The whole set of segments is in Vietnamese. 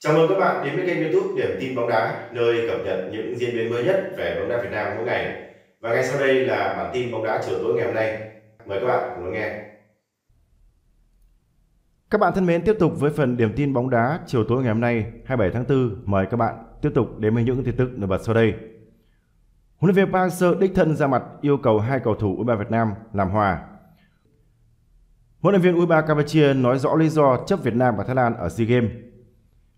Chào mừng các bạn đến với kênh YouTube Điểm tin bóng đá, nơi cập nhật những diễn biến mới nhất về bóng đá Việt Nam mỗi ngày. Và ngay sau đây là bản tin bóng đá chiều tối ngày hôm nay. Mời các bạn cùng lắng nghe. Các bạn thân mến, tiếp tục với phần điểm tin bóng đá chiều tối ngày hôm nay, 27 tháng 4, mời các bạn tiếp tục đến với những tin tức nổi bật sau đây. Huấn luyện viên Park seo đích thân ra mặt yêu cầu hai cầu thủ U23 Việt Nam làm hòa. Huấn luyện viên U23 Campuchia nói rõ lý do chấp Việt Nam và Thái Lan ở SEA Games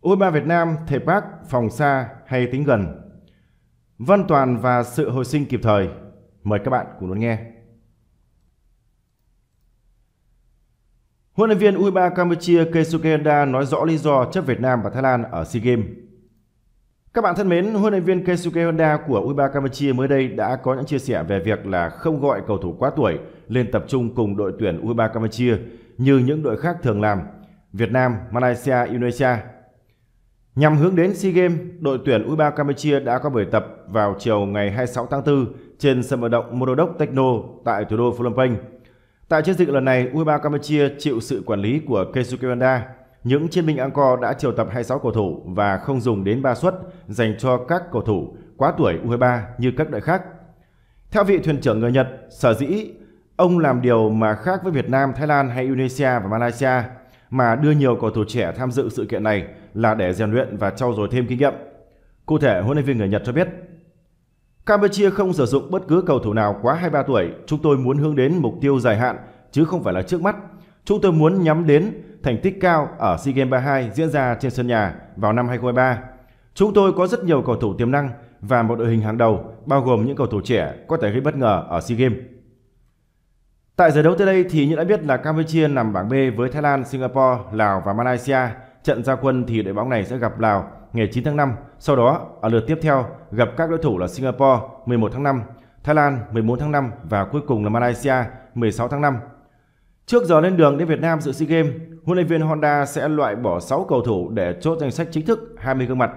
U23 Việt Nam thể bác phòng xa hay tính gần. Văn Toàn và sự hồi sinh kịp thời. Mời các bạn cùng lắng nghe. Huấn luyện viên U23 Campuchia Keisuke Honda nói rõ lý do chấp Việt Nam và Thái Lan ở SEA Games. Các bạn thân mến, huấn luyện viên Keisuke Honda của U23 Campuchia mới đây đã có những chia sẻ về việc là không gọi cầu thủ quá tuổi lên tập trung cùng đội tuyển U23 Campuchia như những đội khác thường làm, Việt Nam, Malaysia, Indonesia Nhằm hướng đến SEA Games, đội tuyển U23 Campuchia đã có buổi tập vào chiều ngày 26 tháng 4 trên sân vận động Morodok Techno tại thủ đô Phnom Penh. Tại chiến dịch lần này, U23 Campuchia chịu sự quản lý của Keisuke Honda. Những chiến binh Angkor đã triệu tập 26 cầu thủ và không dùng đến 3 suất dành cho các cầu thủ quá tuổi U23 như các đội khác. Theo vị thuyền trưởng người Nhật, sở dĩ ông làm điều mà khác với Việt Nam, Thái Lan hay Indonesia và Malaysia mà đưa nhiều cầu thủ trẻ tham dự sự kiện này là để rèn luyện và trau dồi thêm kinh nghiệm. Cụ thể, huấn luyện viên người Nhật cho biết, Campuchia không sử dụng bất cứ cầu thủ nào quá 23 tuổi. Chúng tôi muốn hướng đến mục tiêu dài hạn chứ không phải là trước mắt. Chúng tôi muốn nhắm đến thành tích cao ở SEA Games 32 diễn ra trên sân nhà vào năm 2023. Chúng tôi có rất nhiều cầu thủ tiềm năng và một đội hình hàng đầu bao gồm những cầu thủ trẻ có thể gây bất ngờ ở SEA Games. Tại giải đấu tới đây thì như đã biết là Campuchia nằm bảng B với Thái Lan, Singapore, Lào và Malaysia. Trận ra quân thì đội bóng này sẽ gặp Lào ngày 9 tháng 5, sau đó ở lượt tiếp theo gặp các đối thủ là Singapore 11 tháng 5, Thái Lan 14 tháng 5 và cuối cùng là Malaysia 16 tháng 5. Trước giờ lên đường đến Việt Nam dự SEA Games, huấn luyện viên Honda sẽ loại bỏ 6 cầu thủ để chốt danh sách chính thức 20 gương mặt.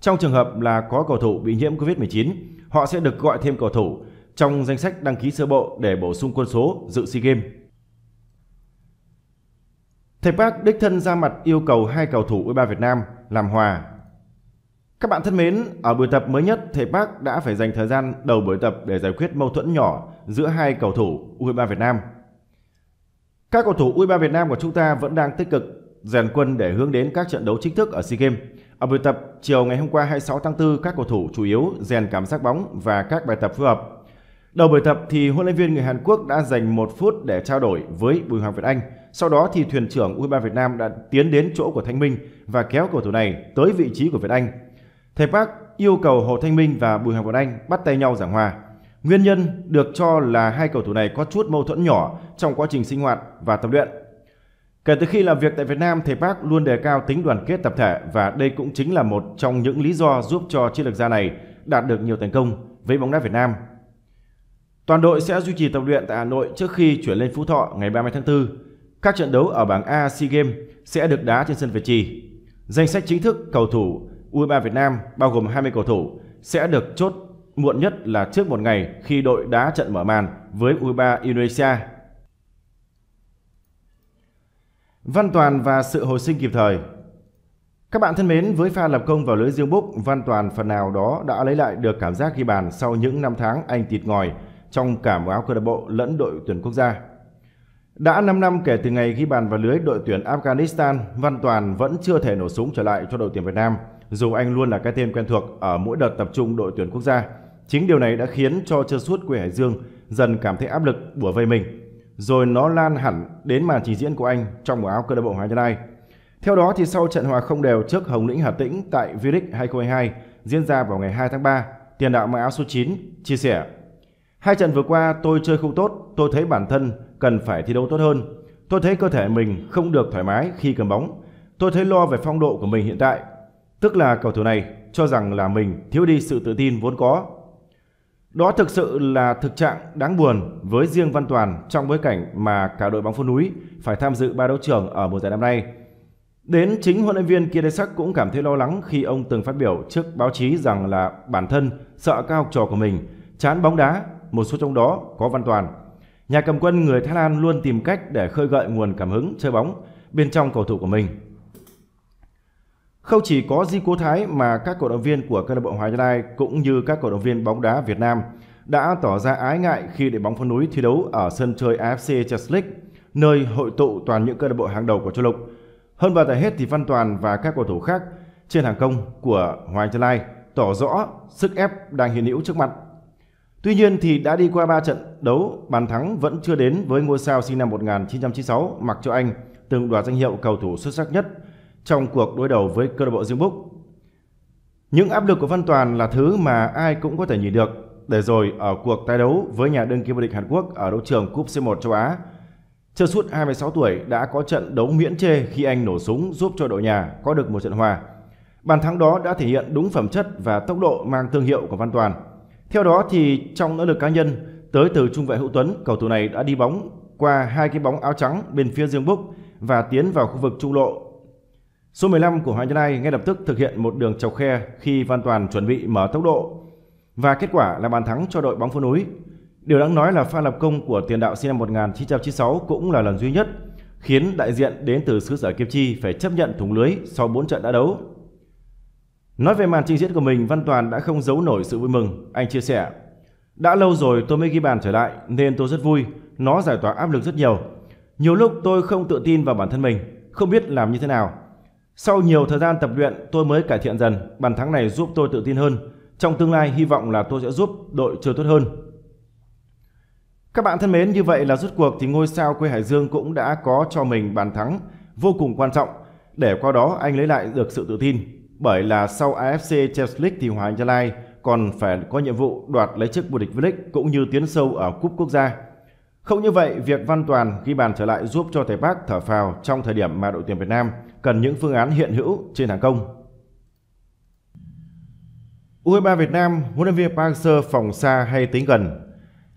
Trong trường hợp là có cầu thủ bị nhiễm COVID-19, họ sẽ được gọi thêm cầu thủ trong danh sách đăng ký sơ bộ để bổ sung quân số dự SEA Games. Thầy Park đích thân ra mặt yêu cầu hai cầu thủ U23 Việt Nam làm hòa. Các bạn thân mến, ở buổi tập mới nhất, thầy Park đã phải dành thời gian đầu buổi tập để giải quyết mâu thuẫn nhỏ giữa hai cầu thủ U23 Việt Nam. Các cầu thủ U23 Việt Nam của chúng ta vẫn đang tích cực rèn quân để hướng đến các trận đấu chính thức ở SEA Games. Ở buổi tập chiều ngày hôm qua 26 tháng 4, các cầu thủ chủ yếu rèn cảm giác bóng và các bài tập phù hợp Đầu buổi tập thì huấn luyện viên người Hàn Quốc đã dành một phút để trao đổi với Bùi Hoàng Việt Anh. Sau đó thì thuyền trưởng U23 Việt Nam đã tiến đến chỗ của Thanh Minh và kéo cầu thủ này tới vị trí của Việt Anh. Thầy Park yêu cầu Hồ Thanh Minh và Bùi Hoàng Việt Anh bắt tay nhau giảng hòa. Nguyên nhân được cho là hai cầu thủ này có chút mâu thuẫn nhỏ trong quá trình sinh hoạt và tập luyện. Kể từ khi làm việc tại Việt Nam, thầy Park luôn đề cao tính đoàn kết tập thể và đây cũng chính là một trong những lý do giúp cho chiến lược gia này đạt được nhiều thành công với bóng đá Việt Nam Toàn đội sẽ duy trì tập luyện tại Hà Nội trước khi chuyển lên Phú Thọ ngày 30 tháng 4. Các trận đấu ở bảng A SEA Games sẽ được đá trên sân Việt Trì. Danh sách chính thức cầu thủ U23 Việt Nam bao gồm 20 cầu thủ sẽ được chốt muộn nhất là trước một ngày khi đội đá trận mở màn với U23 Indonesia. Văn Toàn và sự hồi sinh kịp thời các bạn thân mến, với pha lập công vào lưới riêng búc, Văn Toàn phần nào đó đã lấy lại được cảm giác ghi bàn sau những năm tháng anh tịt ngòi trong cả màu áo câu lạc bộ lẫn đội tuyển quốc gia. Đã 5 năm kể từ ngày ghi bàn vào lưới đội tuyển Afghanistan, Văn Toàn vẫn chưa thể nổ súng trở lại cho đội tuyển Việt Nam, dù anh luôn là cái tên quen thuộc ở mỗi đợt tập trung đội tuyển quốc gia. Chính điều này đã khiến cho chân suốt quê Hải Dương dần cảm thấy áp lực bủa vây mình. Rồi nó lan hẳn đến màn trình diễn của anh trong màu áo câu lạc bộ Hoàng Gia Lai. Theo đó thì sau trận hòa không đều trước Hồng Lĩnh Hà Tĩnh tại V-League 2022 diễn ra vào ngày 2 tháng 3, tiền đạo mặc áo số 9 chia sẻ Hai trận vừa qua tôi chơi không tốt, tôi thấy bản thân cần phải thi đấu tốt hơn. Tôi thấy cơ thể mình không được thoải mái khi cầm bóng. Tôi thấy lo về phong độ của mình hiện tại. Tức là cầu thủ này cho rằng là mình thiếu đi sự tự tin vốn có. Đó thực sự là thực trạng đáng buồn với riêng Văn Toàn trong bối cảnh mà cả đội bóng phố núi phải tham dự ba đấu trường ở mùa giải năm nay. Đến chính huấn luyện viên sắc cũng cảm thấy lo lắng khi ông từng phát biểu trước báo chí rằng là bản thân sợ các học trò của mình chán bóng đá một số trong đó có Văn Toàn. Nhà cầm quân người Thái Lan luôn tìm cách để khơi gợi nguồn cảm hứng chơi bóng bên trong cầu thủ của mình. Không chỉ có Di Cố Thái mà các cổ động viên của câu lạc bộ Hòa Lai cũng như các cổ động viên bóng đá Việt Nam đã tỏ ra ái ngại khi để bóng phố núi thi đấu ở sân chơi AFC Champions League, nơi hội tụ toàn những câu lạc bộ hàng đầu của châu lục. Hơn vào tại hết thì Văn Toàn và các cầu thủ khác trên hàng công của Hoàng Trân Lai tỏ rõ sức ép đang hiện hữu trước mặt Tuy nhiên thì đã đi qua 3 trận đấu, bàn thắng vẫn chưa đến với ngôi sao sinh năm 1996 mặc cho anh từng đoạt danh hiệu cầu thủ xuất sắc nhất trong cuộc đối đầu với câu lạc bộ Dương Búc. Những áp lực của Văn Toàn là thứ mà ai cũng có thể nhìn được. Để rồi ở cuộc tái đấu với nhà đương kim vô địch Hàn Quốc ở đấu trường Cúp C1 châu Á, chưa suốt 26 tuổi đã có trận đấu miễn chê khi anh nổ súng giúp cho đội nhà có được một trận hòa. Bàn thắng đó đã thể hiện đúng phẩm chất và tốc độ mang thương hiệu của Văn Toàn. Theo đó thì trong nỗ lực cá nhân, tới từ trung vệ Hữu Tuấn, cầu thủ này đã đi bóng qua hai cái bóng áo trắng bên phía Dương Búc và tiến vào khu vực trung lộ. Số 15 của Hoàng Nhân Ai ngay lập tức thực hiện một đường chọc khe khi Văn Toàn chuẩn bị mở tốc độ và kết quả là bàn thắng cho đội bóng phố núi. Điều đáng nói là pha lập công của tiền đạo sinh năm 1996 cũng là lần duy nhất khiến đại diện đến từ xứ sở Kim Chi phải chấp nhận thủng lưới sau 4 trận đã đấu. Nói về màn trình diễn của mình, Văn Toàn đã không giấu nổi sự vui mừng. Anh chia sẻ, đã lâu rồi tôi mới ghi bàn trở lại nên tôi rất vui, nó giải tỏa áp lực rất nhiều. Nhiều lúc tôi không tự tin vào bản thân mình, không biết làm như thế nào. Sau nhiều thời gian tập luyện tôi mới cải thiện dần, bàn thắng này giúp tôi tự tin hơn. Trong tương lai hy vọng là tôi sẽ giúp đội chơi tốt hơn. Các bạn thân mến, như vậy là rút cuộc thì ngôi sao quê Hải Dương cũng đã có cho mình bàn thắng vô cùng quan trọng để qua đó anh lấy lại được sự tự tin bởi là sau AFC Champions League thì Hoàng Anh Gia Lai còn phải có nhiệm vụ đoạt lấy chức vô địch V-League cũng như tiến sâu ở cúp quốc gia. Không như vậy, việc Văn Toàn ghi bàn trở lại giúp cho thầy Park thở phào trong thời điểm mà đội tuyển Việt Nam cần những phương án hiện hữu trên hàng công. U23 Việt Nam, huấn luyện viên Park Sơ phòng xa hay tính gần?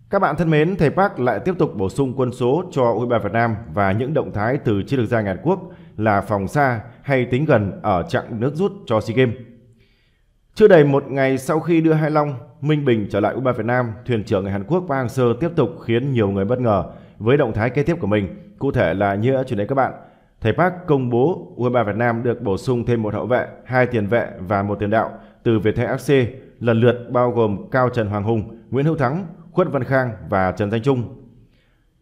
Các bạn thân mến, thầy Park lại tiếp tục bổ sung quân số cho U23 Việt Nam và những động thái từ chiến lược gia Hàn Quốc là phòng xa hay tính gần ở chặng nước rút cho SEA Games. Chưa đầy một ngày sau khi đưa Hai Long, Minh Bình trở lại U23 Việt Nam, thuyền trưởng người Hàn Quốc Park Hang-seo tiếp tục khiến nhiều người bất ngờ với động thái kế tiếp của mình. Cụ thể là như đã chuyển đến các bạn, thầy Park công bố U23 Việt Nam được bổ sung thêm một hậu vệ, hai tiền vệ và một tiền đạo từ Viettel FC lần lượt bao gồm Cao Trần Hoàng Hùng, Nguyễn Hữu Thắng, Khuất Văn Khang và Trần Danh Trung.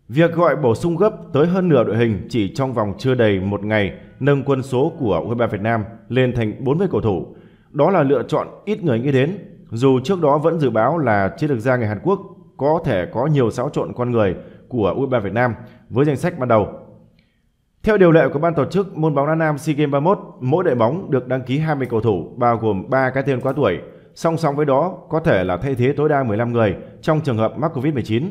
Việc gọi bổ sung gấp tới hơn nửa đội hình chỉ trong vòng chưa đầy một ngày nâng quân số của U23 Việt Nam lên thành 40 cầu thủ. Đó là lựa chọn ít người nghĩ đến, dù trước đó vẫn dự báo là chiến lược gia người Hàn Quốc có thể có nhiều xáo trộn con người của U23 Việt Nam với danh sách ban đầu. Theo điều lệ của ban tổ chức môn bóng đá nam SEA Games 31, mỗi đội bóng được đăng ký 20 cầu thủ bao gồm 3 cái tên quá tuổi, song song với đó có thể là thay thế tối đa 15 người trong trường hợp mắc Covid-19.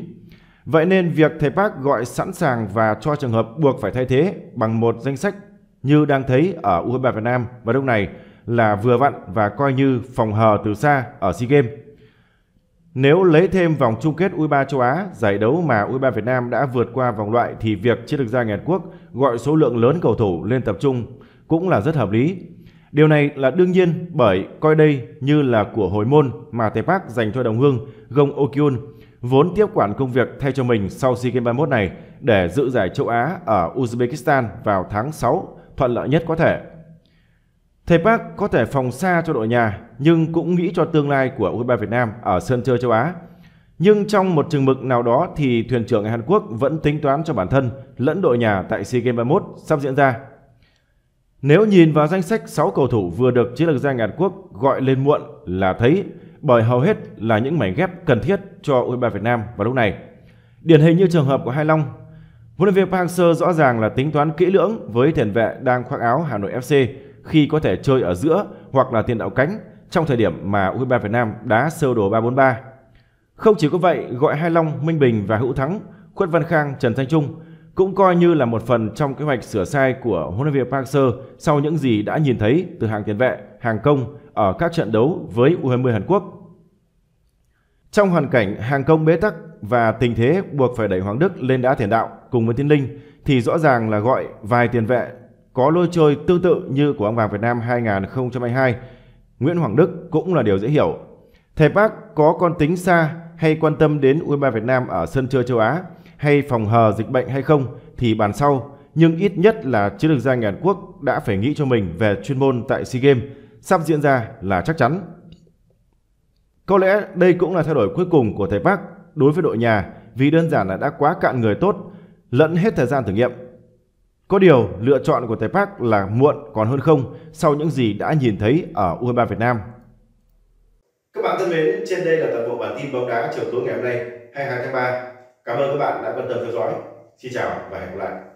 Vậy nên việc thầy Park gọi sẵn sàng và cho trường hợp buộc phải thay thế bằng một danh sách như đang thấy ở U23 Việt Nam và lúc này là vừa vặn và coi như phòng hờ từ xa ở SEA Games. Nếu lấy thêm vòng chung kết U23 châu Á, giải đấu mà U23 Việt Nam đã vượt qua vòng loại thì việc chiến lược gia Hàn Quốc gọi số lượng lớn cầu thủ lên tập trung cũng là rất hợp lý. Điều này là đương nhiên bởi coi đây như là của hồi môn mà Tây Park dành cho đồng hương Gong Okyun vốn tiếp quản công việc thay cho mình sau SEA Games 31 này để dự giải châu Á ở Uzbekistan vào tháng 6 thuận lợi nhất có thể. Thầy Park có thể phòng xa cho đội nhà nhưng cũng nghĩ cho tương lai của U23 Việt Nam ở sân chơi châu Á. Nhưng trong một trường mực nào đó thì thuyền trưởng Hàn Quốc vẫn tính toán cho bản thân lẫn đội nhà tại SEA Games 31 sắp diễn ra. Nếu nhìn vào danh sách 6 cầu thủ vừa được chiến lược gia Hàn Quốc gọi lên muộn là thấy bởi hầu hết là những mảnh ghép cần thiết cho U23 Việt Nam vào lúc này. Điển hình như trường hợp của Hai Long Huấn luyện viên Park Hang-seo rõ ràng là tính toán kỹ lưỡng với tiền vệ đang khoác áo Hà Nội FC khi có thể chơi ở giữa hoặc là tiền đạo cánh trong thời điểm mà U23 Việt Nam đá sơ đồ 343. Không chỉ có vậy, gọi Hai Long, Minh Bình và Hữu Thắng, Khuất Văn Khang, Trần Thanh Trung cũng coi như là một phần trong kế hoạch sửa sai của huấn luyện viên Park Hang-seo sau những gì đã nhìn thấy từ hàng tiền vệ, hàng công ở các trận đấu với U20 Hàn Quốc trong hoàn cảnh hàng công bế tắc và tình thế buộc phải đẩy Hoàng Đức lên đá tiền đạo cùng với Tiến Linh thì rõ ràng là gọi vài tiền vệ có lôi chơi tương tự như của ông vàng Việt Nam 2022, Nguyễn Hoàng Đức cũng là điều dễ hiểu. Thầy Park có con tính xa hay quan tâm đến U23 Việt Nam ở sân chơi châu Á hay phòng hờ dịch bệnh hay không thì bàn sau, nhưng ít nhất là chiến lược gia Hàn Quốc đã phải nghĩ cho mình về chuyên môn tại SEA Games sắp diễn ra là chắc chắn. Có lẽ đây cũng là thay đổi cuối cùng của thầy Park đối với đội nhà vì đơn giản là đã quá cạn người tốt, lẫn hết thời gian thử nghiệm. Có điều, lựa chọn của thầy Park là muộn còn hơn không sau những gì đã nhìn thấy ở U23 Việt Nam. Các bạn thân mến, trên đây là tập bộ bản tin bóng đá chiều tối ngày hôm nay, 22 tháng 3. Cảm ơn các bạn đã quan tâm theo dõi. Xin chào và hẹn gặp lại.